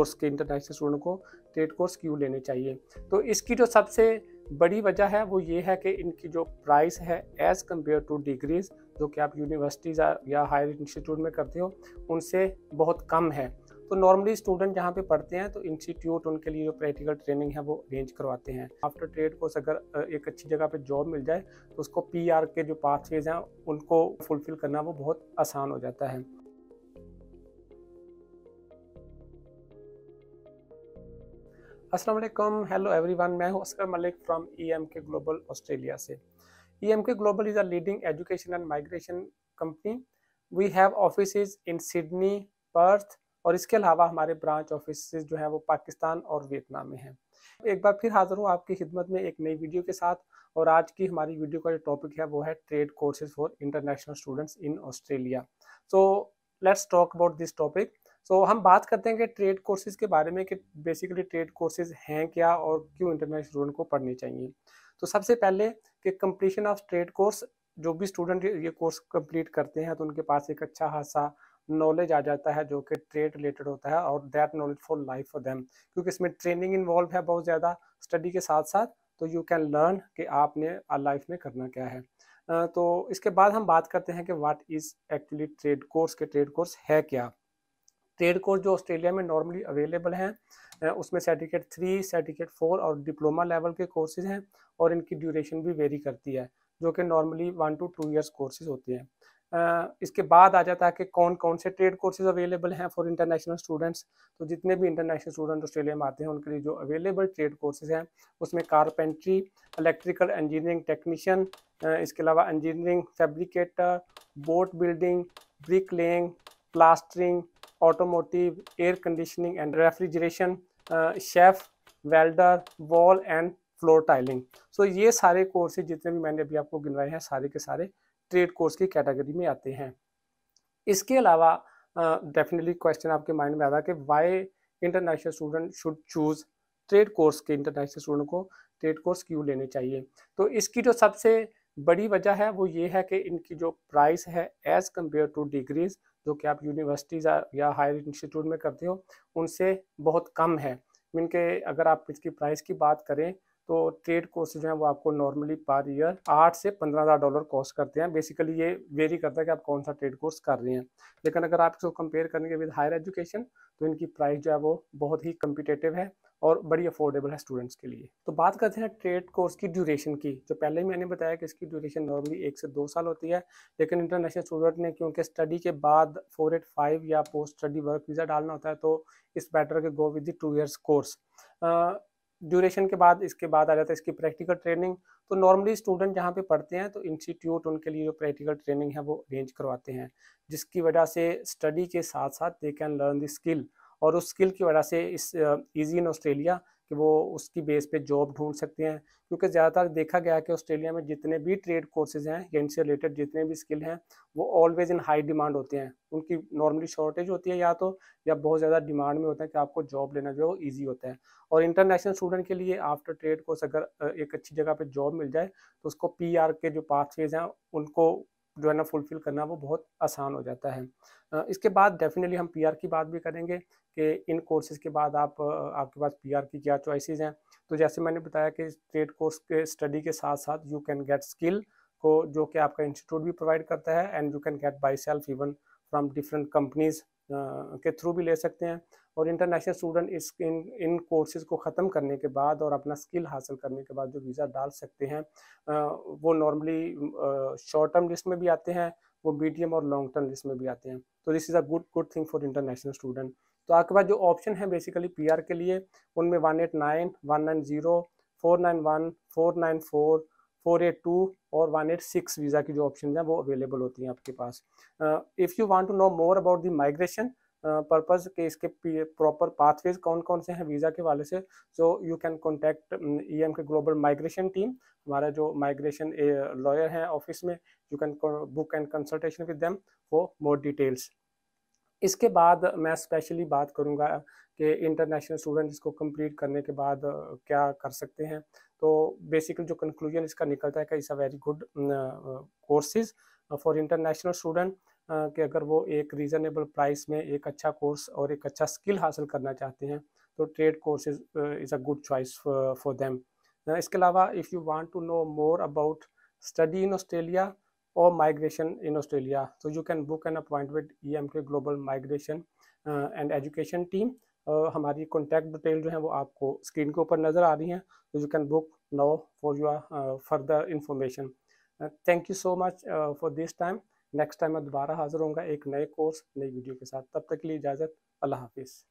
course के international student को trade course क्यों लेने चाहिए तो इसकी जो सबसे बड़ी वजह है वो ये है कि इनकी जो प्राइस है एज़ कम्पेयर टू डिग्रीज़ जो कि आप यूनिवर्सिटीज़ या हायर इंस्टीट्यूट में करते हो उनसे बहुत कम है तो नॉर्मली स्टूडेंट जहाँ पे पढ़ते हैं तो इंस्टीट्यूट उनके लिए जो प्रैक्टिकल ट्रेनिंग है वो अरेंज करवाते हैं आफ्टर ट्रेड कोर्स अगर एक अच्छी जगह पे जॉब मिल जाए तो उसको पीआर के जो पाथवेज हैं उनको फुलफ़िल करना वो बहुत आसान हो जाता है अस्सलाम वालेकुम हेलो एवरीवन मैं हूं Asgar Malik from EMK global Australia से EMK global is a leading education and migration company we have office in Sydney Perth और इसके अलावा हमारे ब्रांच ऑफिस जो है वो पाकिस्तान और वियतनाम में हैं एक बार फिर हाजिर हूँ आपकी खिदमत में एक नई वीडियो के साथ और आज की हमारी वीडियो का जो टॉपिक है वो है trade courses for international students in Australia so let's talk about this topic so हम बात करते हैं कि ट्रेड कोर्सेज के बारे में कि बेसिकली ट्रेड कोर्सेज हैं क्या और क्यों इंटरनेशनल स्टूडेंट को पढ़नी चाहिए तो सबसे पहले कि कम्प्लीशन ऑफ ट्रेड कोर्स जो भी स्टूडेंट ये कोर्स कंप्लीट करते हैं तो उनके पास एक अच्छा खासा नॉलेज आ जाता है जो कि ट्रेड रिलेटेड होता है और that knowledge for life for them क्योंकि इसमें ट्रेनिंग इन्वॉल्व है बहुत ज़्यादा स्टडी के साथ साथ तो यू कैन लर्न कि आपने लाइफ में करना क्या है तो इसके बाद हम बात करते हैं कि what is actually trade course के ट्रेड कोर्स है क्या ट्रेड कोर्स जो ऑस्ट्रेलिया में नॉर्मली अवेलेबल हैं उसमें सर्टिफिकेट थ्री सर्टिफिकेट फोर और डिप्लोमा लेवल के कोर्सेज हैं और इनकी ड्यूरेशन भी वेरी करती है जो कि normally one two two years courses होते हैं इसके बाद आ जाता है कि कौन कौन से ट्रेड कोर्सेज अवेलेबल हैं फॉर इंटरनेशनल स्टूडेंट्स तो जितने भी इंटरनेशनल स्टूडेंट ऑस्ट्रेलिया में आते हैं उनके लिए जो अवेलेबल ट्रेड कोर्सेज हैं उसमें कारपेंट्री इलेक्ट्रिकल इंजीनियरिंग टेक्नीशियन इसके अलावा engineering fabricator boat building bricklaying plastering automotive air conditioning and refrigeration chef welder wall and floor tiling so ये सारे कोर्सेज जितने भी मैंने अभी आपको गिनवाए हैं सारे के सारे ट्रेड कोर्स की कैटेगरी में आते हैं इसके अलावा डेफिनेटली uh, क्वेश्चन आपके माइंड में आता है कि why international student should choose trade course के इंटरनेशनल स्टूडेंट को ट्रेड कोर्स क्यों लेने चाहिए तो इसकी जो सबसे बड़ी वजह है वो ये है कि इनकी जो प्राइस है एज कम्पेयर टू डिग्रीज जो कि आप यूनिवर्सिटीज़ या हायर इंस्टीट्यूट में करते हो उनसे बहुत कम है मीन के अगर आप इसकी प्राइस की बात करें तो ट्रेड कोर्स जो है वो आपको नॉर्मली पर ईयर आठ से पंद्रह हज़ार डॉलर कॉस्ट करते हैं बेसिकली ये वेरी करता है कि आप कौन सा ट्रेड कोर्स कर रहे हैं लेकिन अगर आप इसको कंपेयर करेंगे विद हायर एजुकेशन तो इनकी प्राइस जो है वो बहुत ही कम्पिटेटिव है और बड़ी अफोर्डेबल है स्टूडेंट्स के लिए तो बात करते हैं ट्रेड कोर्स की ड्यूरेशन की जो पहले ही मैंने बताया कि इसकी ड्यूरेशन नॉर्मली एक से दो साल होती है लेकिन इंटरनेशनल स्टूडेंट ने क्योंकि स्टडी के बाद फोर एट फाइव या पोस्ट स्टडी वर्क वीज़ा डालना होता है तो इस बेटर के go with two years course duration के बाद इसके बाद आ जाता है इसकी प्रैक्टिकल ट्रेनिंग तो नॉर्मली स्टूडेंट जहाँ पे पढ़ते हैं तो इंस्टीट्यूट उनके लिए जो प्रैक्टिकल ट्रेनिंग है वो अरेंज करवाते हैं जिसकी वजह से स्टडी के साथ साथ they can learn the skill और उस स्किल की वजह से इस ईजी इन ऑस्ट्रेलिया कि वो उसकी बेस पे जॉब ढूंढ सकते हैं क्योंकि ज़्यादातर देखा गया है कि ऑस्ट्रेलिया में जितने भी ट्रेड कोर्सेज हैं या इनसे रिलेटेड जितने भी स्किल हैं वो ऑलवेज इन हाई डिमांड होते हैं उनकी नॉर्मली शॉर्टेज होती है या तो या बहुत ज़्यादा डिमांड में होता है कि आपको जॉब लेना जो है वो ईजी होता है और इंटरनेशनल स्टूडेंट के लिए आफ्टर ट्रेड कोर्स अगर एक अच्छी जगह पर जॉब मिल जाए तो उसको पी के जो पाथवेज हैं उनको जो है ना फुलफिल करना वो बहुत आसान हो जाता है इसके बाद डेफिनेटली हम पीआर की बात भी करेंगे कि इन कोर्सेज़ के बाद आप आपके पास पीआर की क्या चॉइसेस हैं तो जैसे मैंने बताया कि ट्रेड कोर्स के स्टडी के साथ साथ यू कैन गेट स्किल को जो कि आपका इंस्टीट्यूट भी प्रोवाइड करता है and you can get by self even from different companies के थ्रू भी ले सकते हैं और इंटरनेशनल स्टूडेंट इस इन इन कोर्सेज़ को ख़त्म करने के बाद और अपना स्किल हासिल करने के बाद जो वीज़ा डाल सकते हैं वो नॉर्मली शॉर्ट टर्म लिस्ट में भी आते हैं वो मीडियम और लॉन्ग टर्म लिस्ट में भी आते हैं तो this is a good good thing for international student तो आपके पास जो ऑप्शन है बेसिकली पी के लिए उनमें one eight nine one nine zero four nine one four nine four four eight two और वन एट सिक्स वीज़ा की जो ऑप्शन हैं वो अवेलेबल होती हैं आपके पास if you want to know more about the migration purpose के इसके प्रॉपर पाथवेज कौन कौन से हैं वीज़ा के वाले से so you can contact E M K global migration team हमारा जो माइग्रेशन लॉयर हैं ऑफिस में you can book and consultation with them for more details इसके बाद मैं स्पेशली बात करूंगा कि इंटरनेशनल स्टूडेंट इसको कंप्लीट करने के बाद क्या कर सकते हैं तो बेसिकली जो कंक्लूजन इसका निकलता है कि it's a very good courses for international student कि अगर वो एक रीज़नेबल प्राइस में एक अच्छा कोर्स और एक अच्छा स्किल हासिल करना चाहते हैं तो trade course is a good choice for them इसके अलावा if you want to know more about study in Australia और माइग्रेशन इन ऑस्ट्रेलिया तो you can book an appoint with E K global migration and education team हमारी contact detail जो है वो आपको screen के ऊपर नज़र आ रही हैं तो you can book now for your further information thank you so much for this time next time मैं दोबारा हाजिर होऊंगा एक नए कोर्स नई वीडियो के साथ तब तक के लिए इजाज़त अल्लाह हाफिज़